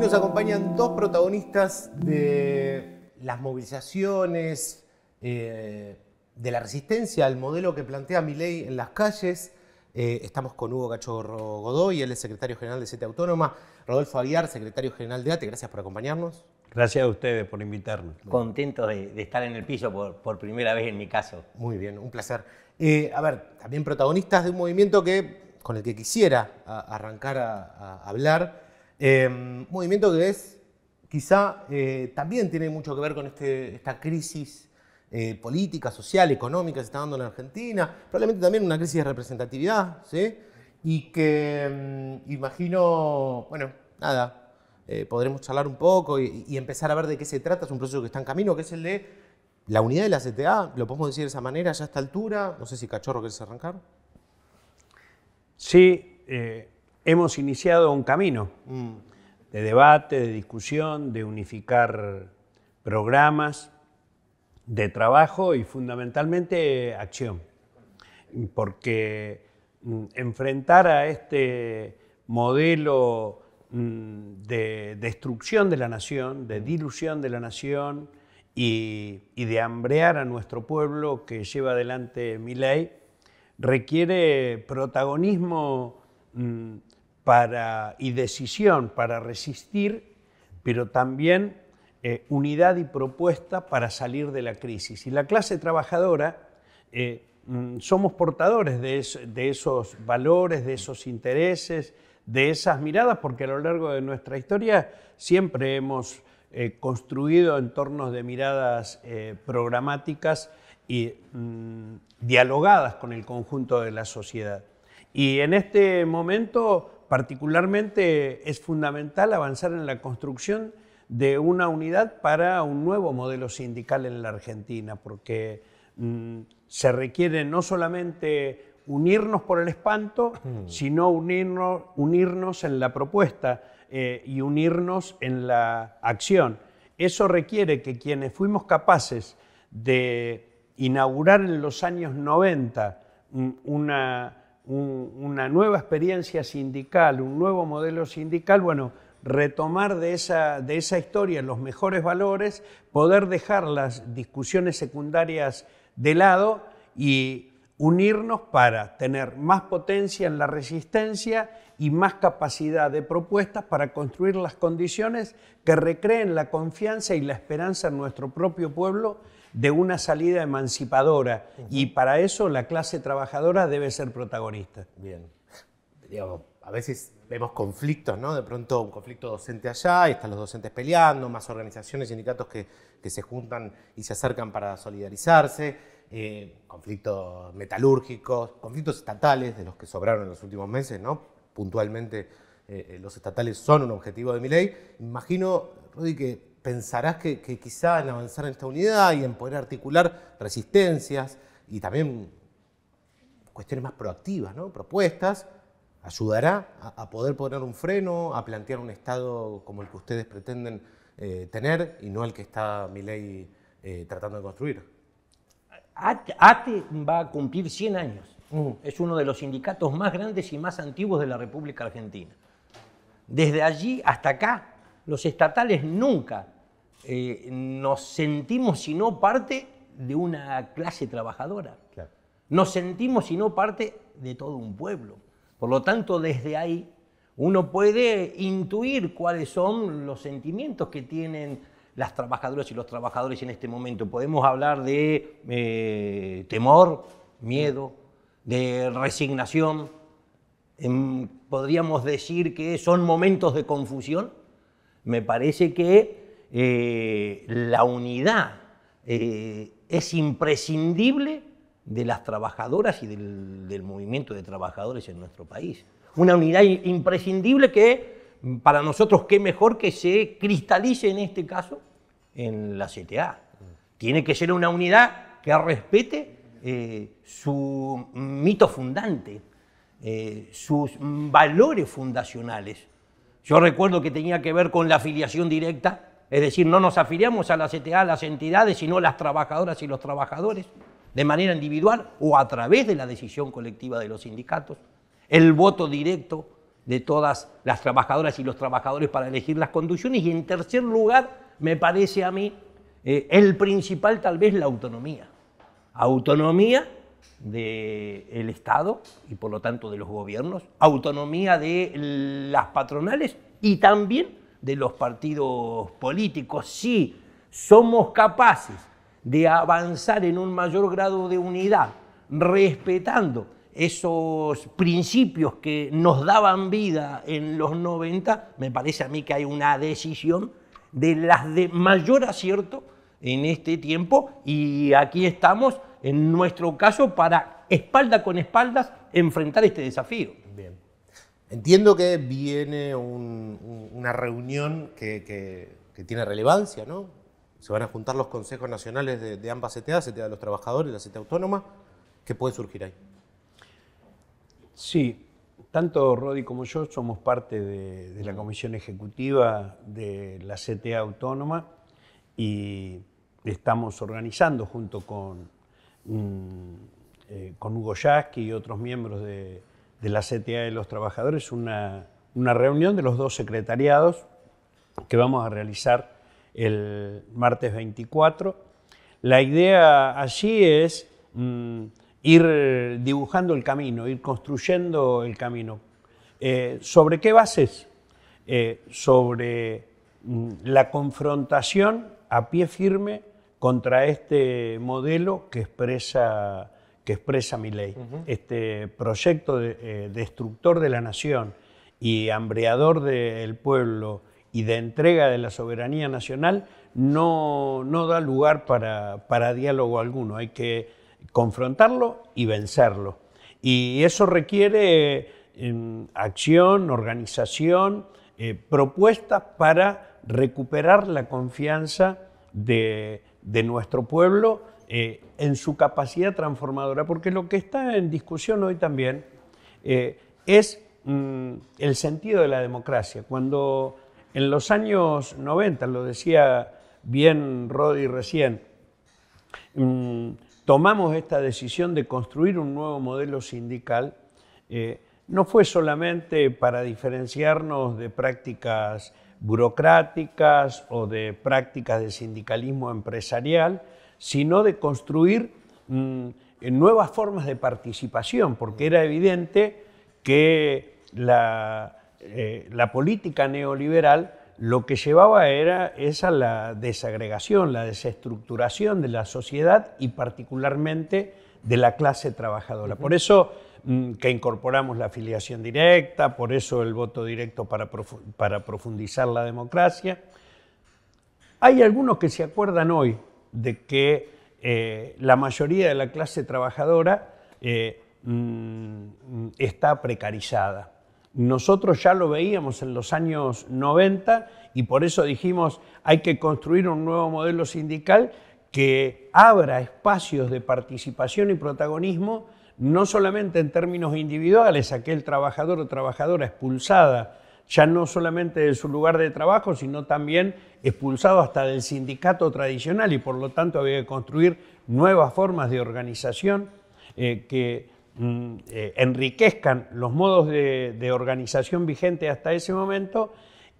Hoy nos acompañan dos protagonistas de las movilizaciones, eh, de la resistencia al modelo que plantea Milei en las calles. Eh, estamos con Hugo Cachorro Godoy, él es secretario general de Sete Autónoma, Rodolfo Aguiar, secretario general de ATE, gracias por acompañarnos. Gracias a ustedes por invitarnos. Contento de, estar en el piso por, primera vez en mi caso. Muy bien, un placer. Eh, a ver, también protagonistas de un movimiento que, con el que quisiera arrancar a hablar, Em, un movimiento que es, quizá eh, también tiene mucho que ver con este, esta crisis eh, política, social, económica que se está dando en Argentina, probablemente también una crisis de representatividad, ¿sí? Y que em, imagino, bueno, nada, eh, podremos charlar un poco y, empezar a ver de qué se trata, es un proceso que está en camino, que es el de la unidad de la CTA, lo podemos decir de esa manera, ya a esta altura, no sé si Cachorro quieres arrancar. Sí, hemos iniciado un camino mm. de debate, de discusión, de unificar programas, de trabajo y fundamentalmente acción. Porque mm, enfrentar a este modelo mm, de destrucción de la nación, de dilución de la nación y, de hambrear a nuestro pueblo que lleva adelante mi ley, requiere protagonismo y decisión para resistir, pero también eh, unidad y propuesta para salir de la crisis. Y la clase trabajadora eh, mm, somos portadores de, esos valores, de esos intereses, de esas miradas, porque a lo largo de nuestra historia siempre hemos eh, construido entornos de miradas programáticas y mm, dialogadas con el conjunto de la sociedad. Y en este momento Particularmente es fundamental avanzar en la construcción de una unidad para un nuevo modelo sindical en la Argentina, porque mm, se requiere no solamente unirnos por el espanto, sino unirnos, unirnos en la propuesta eh, y unirnos en la acción. Eso requiere que quienes fuimos capaces de inaugurar en los años 90 mm, una una nueva experiencia sindical, un nuevo modelo sindical, bueno, retomar de esa, de esa historia los mejores valores, poder dejar las discusiones secundarias de lado y unirnos para tener más potencia en la resistencia y más capacidad de propuestas para construir las condiciones que recreen la confianza y la esperanza en nuestro propio pueblo de una salida emancipadora y para eso la clase trabajadora debe ser protagonista. Bien. Digamos, a veces vemos conflictos, ¿no? De pronto un conflicto docente allá, están los docentes peleando, más organizaciones, sindicatos que, que se juntan y se acercan para solidarizarse, eh, conflictos metalúrgicos, conflictos estatales de los que sobraron en los últimos meses, ¿no? Puntualmente eh, eh, los estatales son un objetivo de mi ley. Imagino, Rudy, que pensarás que, quizá en avanzar en esta unidad y en poder articular resistencias y también cuestiones más proactivas, propuestas, ayudará a, poder poner un freno, a plantear un Estado como el que ustedes pretenden eh, tener y no el que está mi ley eh, tratando de construir. ATE va a cumplir 100 años. Mm. Es uno de los sindicatos más grandes y más antiguos de la República Argentina. Desde allí hasta acá, los estatales nunca eh, nos sentimos, si no parte, de una clase trabajadora. Nos sentimos, si no parte, de todo un pueblo. Por lo tanto, desde ahí uno puede intuir cuáles son los sentimientos que tienen las trabajadoras y los trabajadores en este momento. Podemos hablar de eh, temor, miedo, de resignación. Em, podríamos decir que son momentos de confusión. Me parece que eh, la unidad eh, es imprescindible de las trabajadoras y del, movimiento de trabajadores en nuestro país. Una unidad imprescindible que para nosotros qué mejor que se cristalice en este caso en la CTA. Tiene que ser una unidad que respete eh, su mito fundante, sus valores fundacionales. Yo recuerdo que tenía que ver con la afiliación directa es decir, no nos afiliamos a la CTA, a las entidades, sino las trabajadoras y los trabajadores, de manera individual o a través de la decisión colectiva de los sindicatos, el voto directo de todas las trabajadoras y los trabajadores para elegir las conducciones y en tercer lugar, me parece a mí, eh, el principal tal vez la autonomía. Autonomía del Estado y por lo tanto de los gobiernos, autonomía de las patronales y también de los partidos políticos, si somos capaces de avanzar en un mayor grado de unidad, respetando esos principios que nos daban vida en los 90, me parece a mí que hay una decisión de las de mayor acierto en este tiempo y aquí estamos, en nuestro caso, para espalda con espaldas enfrentar este desafío. Bien. Entiendo que viene una reunión que, tiene relevancia, ¿no? Se van a juntar los consejos nacionales de, ambas CTA, CTA de los trabajadores y la CTA e autónoma. ¿Qué puede surgir ahí? Sí, tanto Rodi como yo somos parte de, la comisión ejecutiva de la CTA autónoma y estamos organizando junto con, mm, eh, con Hugo Yasky y otros miembros de, de la CTA de los Trabajadores una, reunión de los dos secretariados que vamos a realizar el martes 24. La idea allí es mm, ir dibujando el camino, ir construyendo el camino. Eh, ¿Sobre qué bases? Eh, sobre mm, la confrontación a pie firme contra este modelo que expresa que expresa mi ley. Este proyecto de, eh, destructor de la nación y hambreador del pueblo y de entrega de la soberanía nacional no, da lugar para, diálogo alguno. Hay que confrontarlo y vencerlo. Y eso requiere em, acción, organización, eh, propuestas para recuperar la confianza de, de nuestro pueblo eh, en su capacidad transformadora, porque lo que está en discusión hoy también eh, es mm, el sentido de la democracia. Cuando en los años 90, lo decía bien Rodi recién, mm, tomamos esta decisión de construir un nuevo modelo sindical, eh, no fue solamente para diferenciarnos de prácticas burocráticas o de prácticas de sindicalismo empresarial, sino de construir mm, nuevas formas de participación, porque era evidente que la, eh, política neoliberal lo que llevaba era esa la desagregación, la desestructuración de la sociedad y particularmente de la clase trabajadora. Por eso mm, que incorporamos la afiliación directa, por eso el voto directo para profundizar la democracia. Hay algunos que se acuerdan hoy de que eh, la mayoría de la clase trabajadora eh, mm, está precarizada. Nosotros ya lo veíamos en los años 90 y por eso dijimos hay que construir un nuevo modelo sindical que abra espacios de participación y protagonismo, no solamente en términos individuales, aquel trabajador o trabajadora expulsada ya no solamente de su lugar de trabajo, sino también expulsado hasta del sindicato tradicional y por lo tanto había que construir nuevas formas de organización eh, que mm, eh, enriquezcan los modos de, organización vigente hasta ese momento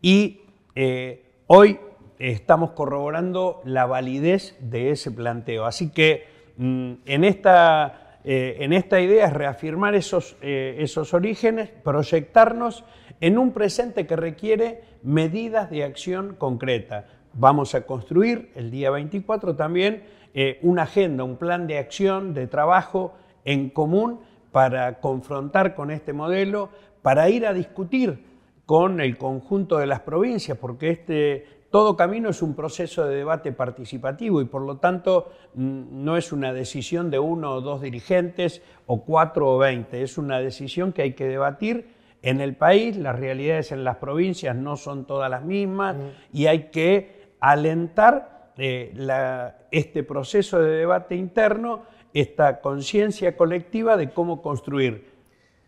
y eh, hoy estamos corroborando la validez de ese planteo. Así que mm, en, esta, en, esta, idea es reafirmar esos, esos orígenes, proyectarnos en un presente que requiere medidas de acción concreta. Vamos a construir el día 24 también eh, una agenda, un plan de acción, de trabajo en común para confrontar con este modelo, para ir a discutir con el conjunto de las provincias, porque este, todo camino es un proceso de debate participativo y por lo tanto mm, no es una decisión de uno o dos dirigentes o cuatro o veinte, es una decisión que hay que debatir en el país, las realidades en las provincias no son todas las mismas mm. y hay que alentar eh, este proceso de debate interno, esta conciencia colectiva de cómo construir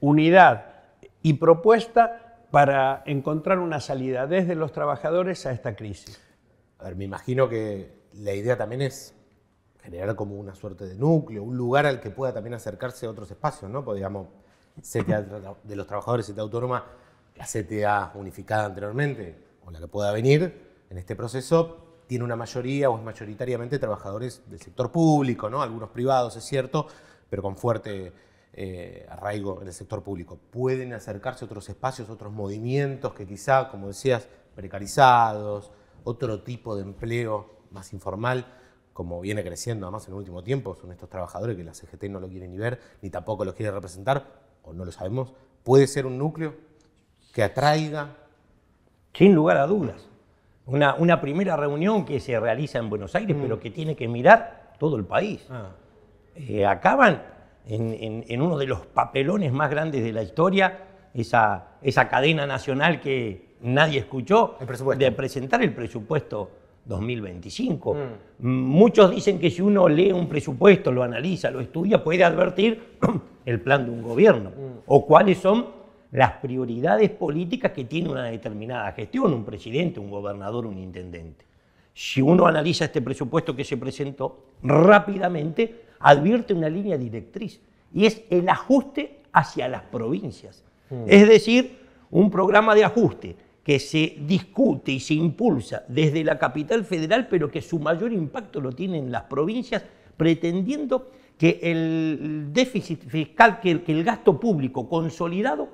unidad y propuesta para encontrar una salida desde los trabajadores a esta crisis. A ver, me imagino que la idea también es generar como una suerte de núcleo, un lugar al que pueda también acercarse otros espacios, ¿no? Podríamos. Pues, CTA de los trabajadores, CTA autónoma, la CTA unificada anteriormente, o la que pueda venir en este proceso, tiene una mayoría o es mayoritariamente trabajadores del sector público, algunos privados, es cierto, pero con fuerte eh, arraigo en el sector público. Pueden acercarse otros espacios, otros movimientos que quizá, como decías, precarizados, otro tipo de empleo más informal, como viene creciendo además en el último tiempo, son estos trabajadores que la CGT no lo quiere ni ver, ni tampoco los quiere representar, no lo sabemos, puede ser un núcleo que atraiga. Sin lugar a dudas. Una, una primera reunión que se realiza en Buenos Aires, mm. pero que tiene que mirar todo el país. Ah. Eh, acaban en, uno de los papelones más grandes de la historia, esa, esa cadena nacional que nadie escuchó, de presentar el presupuesto 2025. Mm. Muchos dicen que si uno lee un presupuesto, lo analiza, lo estudia, puede advertir el plan de un gobierno mm. o cuáles son las prioridades políticas que tiene una determinada gestión, un presidente, un gobernador, un intendente. Si uno analiza este presupuesto que se presentó rápidamente, advierte una línea directriz y es el ajuste hacia las provincias. Mm. Es decir, un programa de ajuste que se discute y se impulsa desde la capital federal, pero que su mayor impacto lo en las provincias, pretendiendo que el déficit fiscal, que el, gasto público consolidado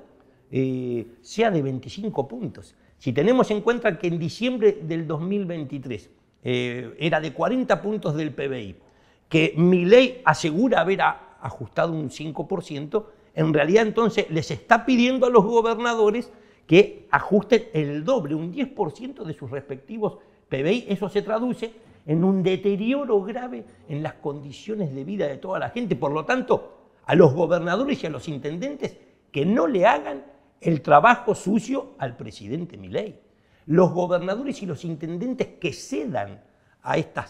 eh, sea de 25 puntos. Si tenemos en cuenta que en diciembre del 2023 eh, era de 40 puntos del PBI, que mi ley asegura haber ajustado un 5%, en realidad entonces les está pidiendo a los gobernadores que ajusten el doble, un 10% de sus respectivos PBI. Eso se traduce en un deterioro grave en las condiciones de vida de toda la gente. Por lo tanto, a los gobernadores y a los intendentes que no le hagan el trabajo sucio al presidente Milei. Los gobernadores y los intendentes que cedan a, a esta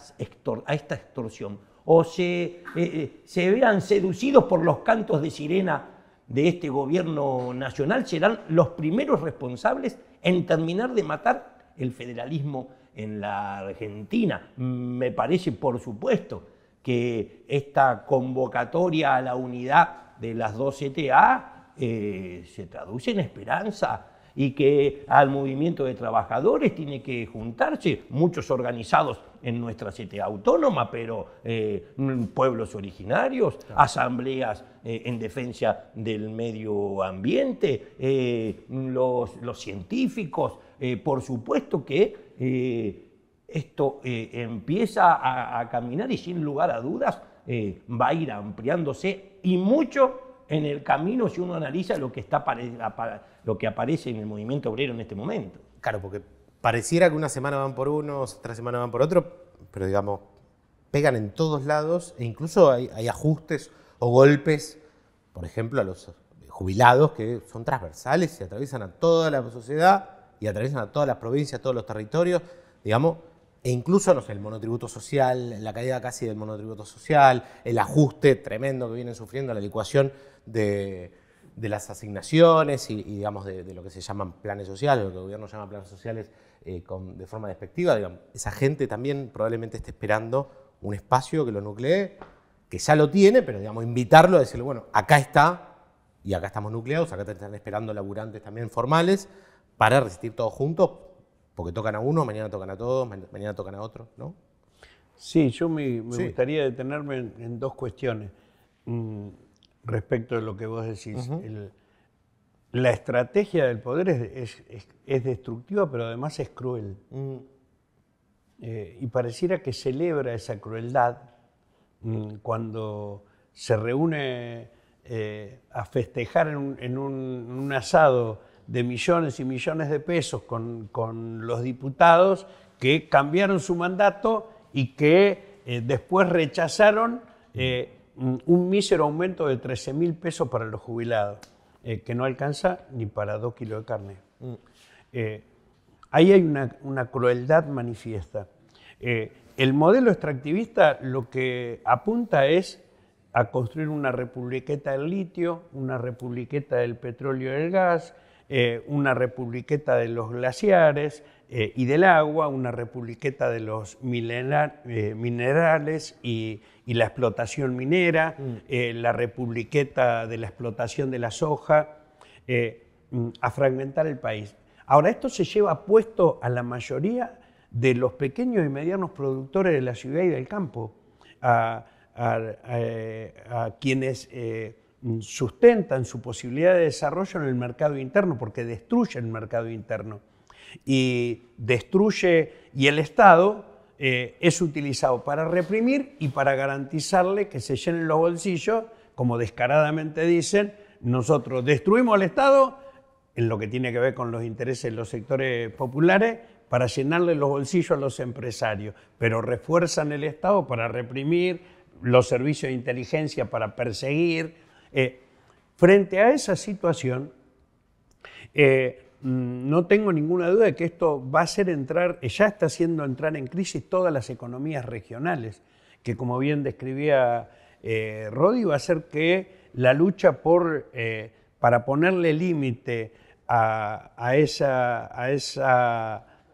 extorsión o eh, eh, se vean seducidos por los cantos de sirena de este gobierno nacional serán los primeros responsables en terminar de matar el federalismo en la Argentina. Me parece, por supuesto, que esta convocatoria a la unidad de las dos CTA e eh, se traduce en esperanza y que al movimiento de trabajadores tiene que juntarse, muchos organizados en nuestra CTA e autónoma, pero eh, pueblos originarios, asambleas eh, en defensa del medio ambiente, eh, los, científicos. Eh, por supuesto que esto empieza a, caminar y sin lugar a dudas va a ir ampliándose y mucho en el camino si uno analiza lo que, está, lo que aparece en el movimiento obrero en este momento. Claro, porque pareciera que una semana van por unos, otra semana van por otro, pero digamos, pegan en todos lados e incluso hay ajustes o golpes, por ejemplo, a los jubilados que son transversales y atraviesan a toda la sociedad y atraviesan a todas las provincias, a todos los territorios, digamos, e incluso el monotributo social, la caída casi del monotributo social, el ajuste tremendo que vienen sufriendo la licuación de, las asignaciones y, digamos de, lo que se llaman planes sociales, lo que el gobierno llama planes sociales eh, con, de forma despectiva, digamos, esa gente también probablemente esté esperando un espacio que lo nuclee que ya lo tiene, pero digamos, invitarlo a decirle, bueno, acá está, y acá estamos nucleados, acá te están esperando laburantes también formales, para resistir todos juntos, porque tocan a uno, mañana tocan a todos, mañana tocan a otro, ¿no? Sí, yo me, gustaría detenerme en, dos cuestiones mm, respecto de lo que vos decís. la estrategia del poder es, destructiva, pero además es cruel. Mm. Eh, y pareciera que celebra esa crueldad Mm, cuando se reúne eh, a festejar en, un, asado de millones y millones de pesos con, los diputados que cambiaron su mandato y que eh, después rechazaron eh, mm, un mísero aumento de 13 mil pesos para los jubilados, que no alcanza ni para dos kilos de carne. Mm. ahí hay una, una crueldad manifiesta. El modelo extractivista lo que apunta es a construir una republiqueta del litio, una republiqueta del petróleo y del gas, eh, una republiqueta de los glaciares eh, y del agua, una republiqueta de los eh, minerales y, la explotación minera, mm. la republiqueta de la explotación de la soja, mm, a fragmentar el país. Ahora, esto se lleva puesto a la mayoría de los pequeños y medianos productores de la ciudad y del campo, a, eh, quienes eh, sustentan su posibilidad de desarrollo en el mercado interno, porque destruye el mercado interno. Y destruye, y el Estado eh, es utilizado para reprimir y para garantizarle que se llenen los bolsillos, como descaradamente dicen, nosotros destruimos al Estado en lo que tiene que ver con los intereses de los sectores populares para llenarle los bolsillos a los empresarios, pero refuerzan el Estado para reprimir los servicios de inteligencia, para perseguir. Eh, frente a esa situación, eh, mm, no tengo ninguna duda de que esto va a hacer entrar, eh, ya está haciendo entrar en crisis todas las economías regionales, que como bien describía Rodi, va a ser que la lucha por, para ponerle límite a,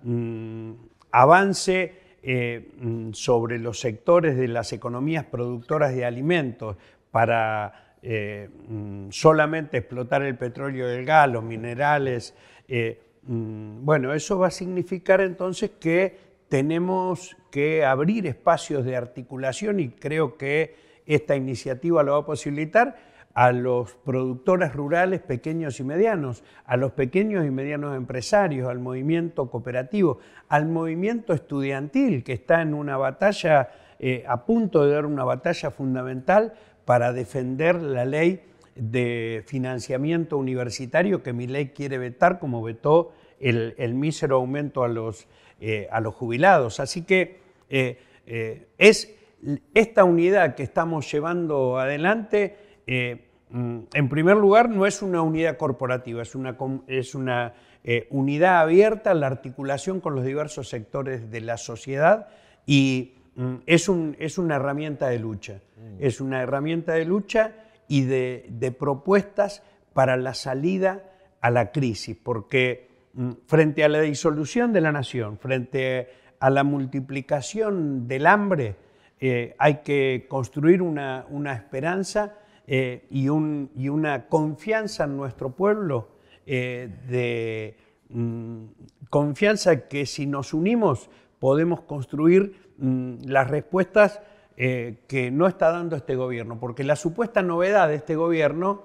ese mm, avance eh, mm, sobre los sectores de las economías productoras de alimentos para eh, mm, solamente explotar el petróleo del el gas, los minerales. Eh, bueno, eso va a significar entonces que tenemos que abrir espacios de articulación y creo que esta iniciativa lo va a posibilitar a los productores rurales pequeños y medianos, a los pequeños y medianos empresarios, al movimiento cooperativo, al movimiento estudiantil que está en una batalla, eh, a punto de dar una batalla fundamental para defender la ley de financiamiento universitario que mi ley quiere vetar, como vetó el, mísero aumento eh, a los, jubilados. Así que eh, es esta unidad que estamos llevando adelante eh, mm, en primer lugar, no es una unidad corporativa, es una, eh, unidad abierta a la articulación con los diversos sectores de la sociedad y mm, es, una herramienta de lucha. Mm. Es una herramienta de lucha y de, propuestas para la salida a la crisis, porque frente a la disolución de la nación, frente a la multiplicación del hambre, eh, hay que construir una esperanza eh, y, una confianza en nuestro pueblo, eh, de mm, confianza que si nos unimos podemos construir mm, las respuestas eh, que no está dando este gobierno, porque la supuesta novedad de este gobierno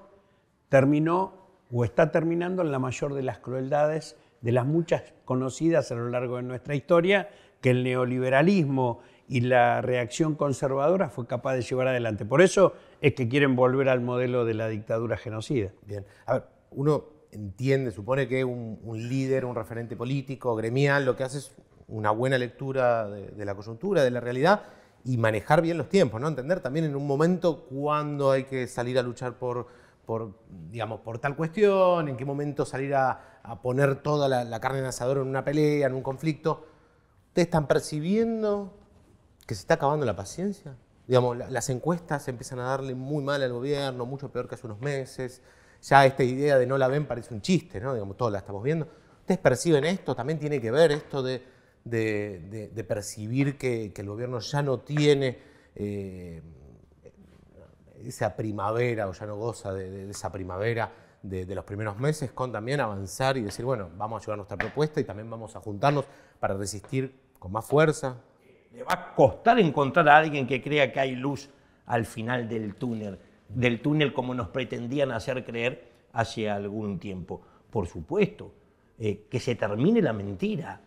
terminó o está terminando en la mayor de las crueldades, de las muchas conocidas a lo largo de nuestra historia, que el neoliberalismo y la reacción conservadora fue capaz de llevar adelante. Por eso es que quieren volver al modelo de la dictadura genocida. Bien, a ver, uno entiende, supone que un, líder, un referente político, gremial, lo que hace es una buena lectura de, la coyuntura, de la realidad, y manejar bien los tiempos, ¿no? Entender también en un momento cuándo hay que salir a luchar por, por, digamos, por tal cuestión, en qué momento salir a, poner toda la, la, carne en asador en una pelea, en un conflicto. ¿Ustedes están percibiendo que se está acabando la paciencia. Digamos, las encuestas empiezan a darle muy mal al gobierno, mucho peor que hace unos meses. Ya esta idea de no la ven parece un chiste, ¿no? Digamos, todos la estamos viendo. ¿Ustedes perciben esto? También tiene que ver esto de, percibir que, el gobierno ya no tiene eh, esa primavera o ya no goza de esa primavera de, los primeros meses con también avanzar y decir, bueno, vamos a llevar nuestra propuesta y también vamos a juntarnos para resistir con más fuerza, le va a costar encontrar a alguien que crea que hay luz al final del túnel, del túnel como nos pretendían hacer creer hace algún tiempo. Por supuesto, eh, que se termine la mentira.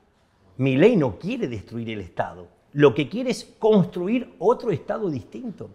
Mi ley no quiere destruir el Estado, lo que quiere es construir otro Estado distinto,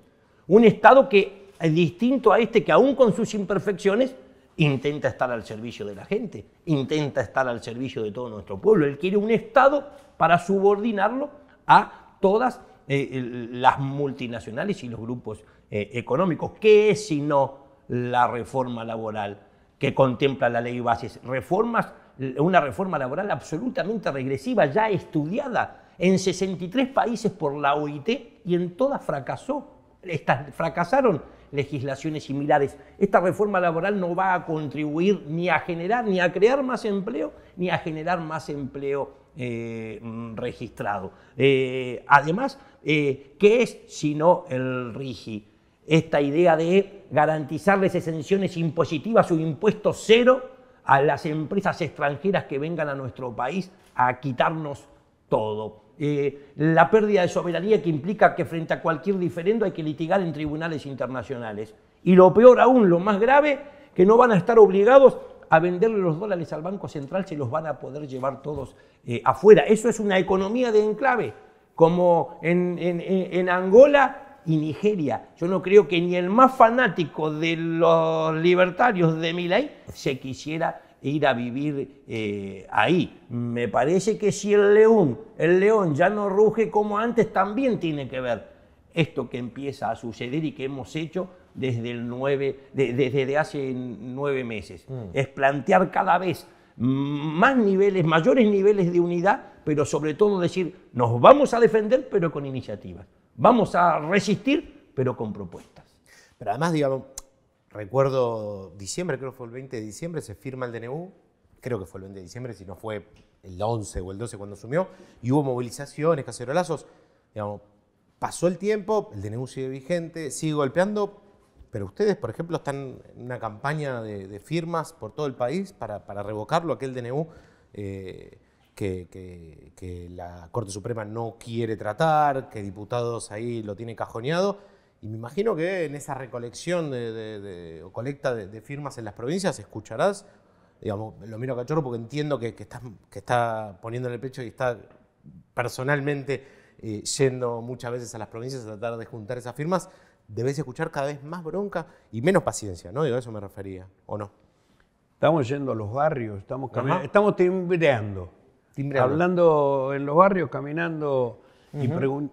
un Estado que es distinto a este que aún con sus imperfecciones intenta estar al servicio de la gente, intenta estar al servicio de todo nuestro pueblo. Él quiere un Estado para subordinarlo a todas eh, las multinacionales y los grupos eh, económicos. ¿Qué es sino la reforma laboral que contempla la ley Bases? Reformas, una reforma laboral absolutamente regresiva, ya estudiada en 63 países por la OIT y en todas fracasó. fracasaron legislaciones similares. Esta reforma laboral no va a contribuir ni a generar, ni a crear más empleo, ni a generar más empleo eh, mm, registrado. Eh, además, eh, ¿qué es sino el RIGI? Esta idea de garantizarles exenciones impositivas o impuestos cero a las empresas extranjeras que vengan a nuestro país a quitarnos todo. la pérdida de soberanía que implica que frente a cualquier diferendo hay que litigar en tribunales internacionales. Y lo peor aún, lo más grave, que no van a estar obligados a venderle los dólares al Banco Central, se los van a poder llevar todos eh, afuera. Eso es una economía de enclave, como en, Angola y Nigeria. Yo no creo que ni el más fanático de los libertarios de Miley se quisiera ir a vivir eh, ahí. Me parece que si el león, el león ya no ruge como antes, también tiene que ver esto que empieza a suceder y que hemos hecho desde, el nueve, desde hace nueve meses. Mm. Es plantear cada vez más niveles, mayores niveles de unidad, pero sobre todo decir, nos vamos a defender, pero con iniciativas. Vamos a resistir, pero con propuestas. Pero además, digamos, recuerdo diciembre, creo que fue el 20 de diciembre, se firma el DNU, creo que fue el 20 de diciembre, si no fue el 11 o el 12 cuando sumió y hubo movilizaciones, cacerolazos, digamos, pasó el tiempo, el DNU sigue vigente, sigue golpeando, pero ustedes, por ejemplo, están en una campaña de, firmas por todo el país para, revocarlo, aquel DNU eh, que, que, la Corte Suprema no quiere tratar, que diputados ahí lo tienen cajoneado. Y me imagino que en esa recolección de, o colecta de, firmas en las provincias escucharás, digamos, lo miro a cachorro porque entiendo que, está, poniendo en el pecho y está personalmente eh, yendo muchas veces a las provincias a tratar de juntar esas firmas debes escuchar cada vez más bronca y menos paciencia, ¿no? Digo, a eso me refería, ¿o no? Estamos yendo a los barrios, estamos estamos timbreando, hablando en los barrios, caminando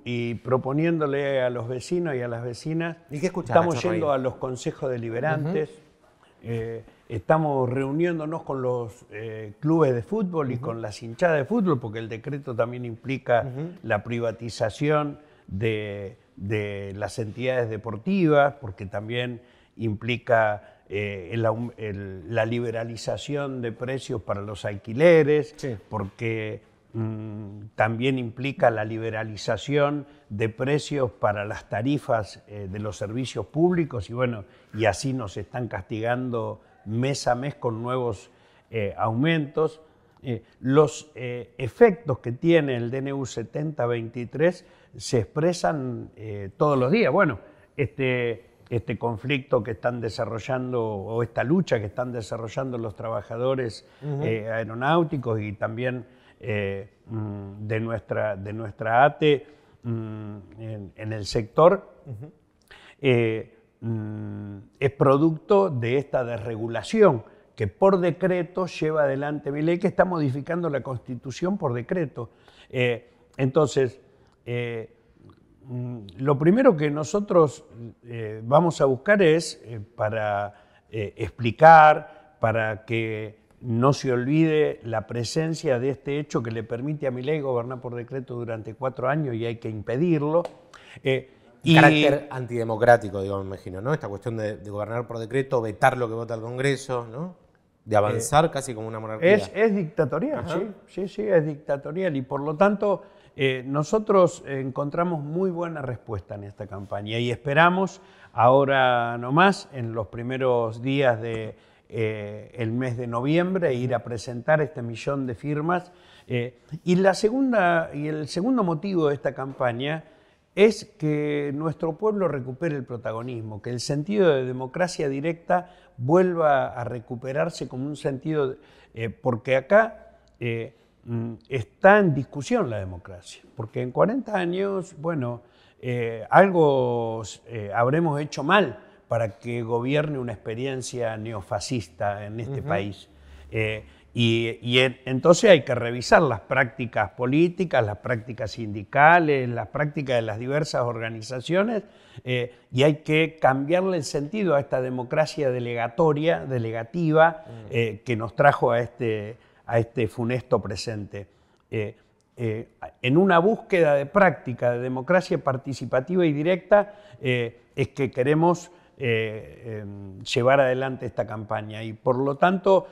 y, proponiéndole a los vecinos y a las vecinas. ¿Y qué Estamos yendo a los consejos deliberantes, eh, estamos reuniéndonos con los eh, clubes de fútbol y con las hinchadas de fútbol, porque el decreto también implica la privatización de de las entidades deportivas, porque también implica eh, la liberalización de precios para los alquileres, porque mm, también implica la liberalización de precios para las tarifas eh, de los servicios públicos y bueno, y así nos están castigando mes a mes con nuevos eh, aumentos. Eh, los eh, efectos que tiene el DNU 7023 se expresan eh, todos los días. Bueno, este, este, conflicto que están desarrollando o esta lucha que están desarrollando los trabajadores aeronáuticos y también mm, de, nuestra, de nuestra ATE mm, en, el sector mm, es producto de esta desregulación que por decreto lleva adelante mi ley, que está modificando la Constitución por decreto. Eh, entonces, eh, mm, lo primero que nosotros eh, vamos a buscar es para explicar, para que no se olvide la presencia de este hecho que le permite a mi ley gobernar por decreto durante cuatro años y hay que impedirlo. Carácter antidemocrático, digo, me imagino, ¿no? Esta cuestión de, gobernar por decreto, vetar lo que vota el Congreso, ¿no? De avanzar casi como una monarquía. Es, dictatorial, ¿Ah, ¿eh? sí, sí, es dictatorial. Y por lo tanto, eh, nosotros encontramos muy buena respuesta en esta campaña y esperamos ahora nomás, en los primeros días del de, eh, mes de noviembre, ir a presentar este millón de firmas. y, la segunda, y el segundo motivo de esta campaña es que nuestro pueblo recupere el protagonismo, que el sentido de democracia directa vuelva a recuperarse como un sentido, eh, porque acá eh, mm, está en discusión la democracia, porque en 40 años, bueno, eh, algo habremos hecho mal para que gobierne una experiencia neofascista en este país. Y, entonces hay que revisar las prácticas políticas, las prácticas sindicales, las prácticas de las diversas organizaciones eh, y hay que cambiarle el sentido a esta democracia delegatoria, delegativa, mm. eh, que nos trajo a este, a este funesto presente. Eh, en una búsqueda de práctica de democracia participativa y directa es que queremos em, llevar adelante esta campaña y por lo tanto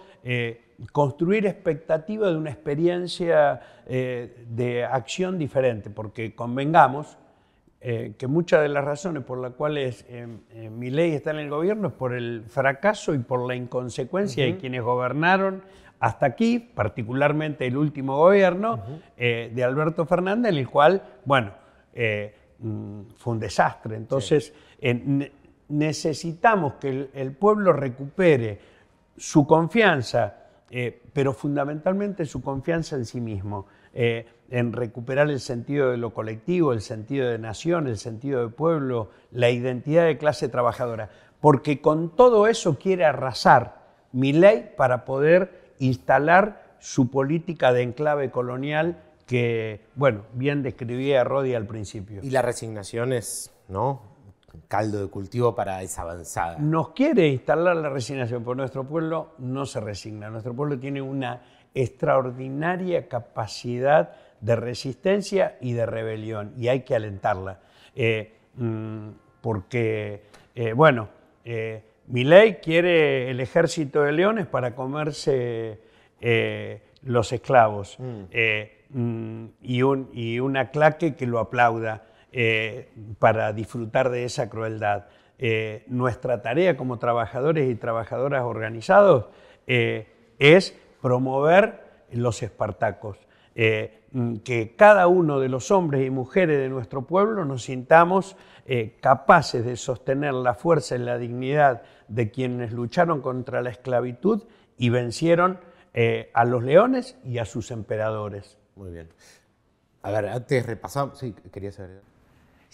construir expectativas de una experiencia eh, de acción diferente, porque convengamos eh, que muchas de las razones por las cuales em, em, mi ley está en el gobierno es por el fracaso y por la inconsecuencia de quienes gobernaron hasta aquí, particularmente el último gobierno eh, de Alberto Fernández, el cual, bueno, mm, fue un desastre. Entonces, necesitamos que el pueblo recupere su confianza eh, pero fundamentalmente su confianza en sí mismo, eh, en recuperar el sentido de lo colectivo, el sentido de nación, el sentido de pueblo, la identidad de clase trabajadora, porque con todo eso quiere arrasar mi ley para poder instalar su política de enclave colonial que, bueno, bien describía Rodi al principio. Y la resignación es, ¿no? caldo de cultivo para esa avanzada. Nos quiere instalar la resignación, pero nuestro pueblo no se resigna. Nuestro pueblo tiene una extraordinaria capacidad de resistencia y de rebelión, y hay que alentarla. Eh, mm, porque, eh, bueno, eh, mi ley quiere el ejército de leones para comerse los esclavos mm. Mm, y, un, y una claque que lo aplauda. Eh, para disfrutar de esa crueldad. Eh, nuestra tarea como trabajadores y trabajadoras organizados eh, es promover los espartacos, que cada uno de los hombres y mujeres de nuestro pueblo nos sintamos capaces de sostener la fuerza y la dignidad de quienes lucharon contra la esclavitud y vencieron a los leones y a sus emperadores. Muy bien. A ver, antes repasamos. Sí, quería saber.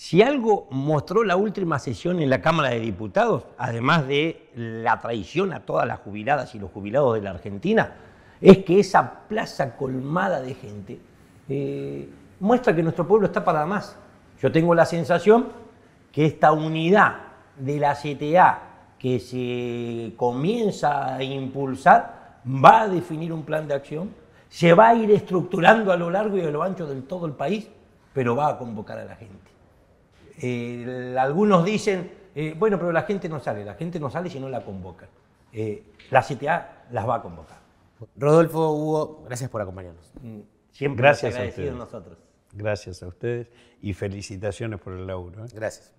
Si algo mostró la última sesión en la Cámara de Diputados, además de la traición a todas las jubiladas y los jubilados de la Argentina, es que esa plaza colmada de gente eh, muestra que nuestro pueblo está para más. Yo tengo la sensación que esta unidad de la CTA que se comienza a impulsar va a definir un plan de acción, se va a ir estructurando a lo largo y a lo ancho de todo el país, pero va a convocar a la gente. Eh, algunos dicen, eh, bueno, pero la gente no sale, la gente no sale si no la convoca. Eh, la CTA las va a convocar. Rodolfo, Hugo, gracias por acompañarnos. Mm, siempre gracias a nosotros. Gracias a ustedes y felicitaciones por el lauro. Gracias.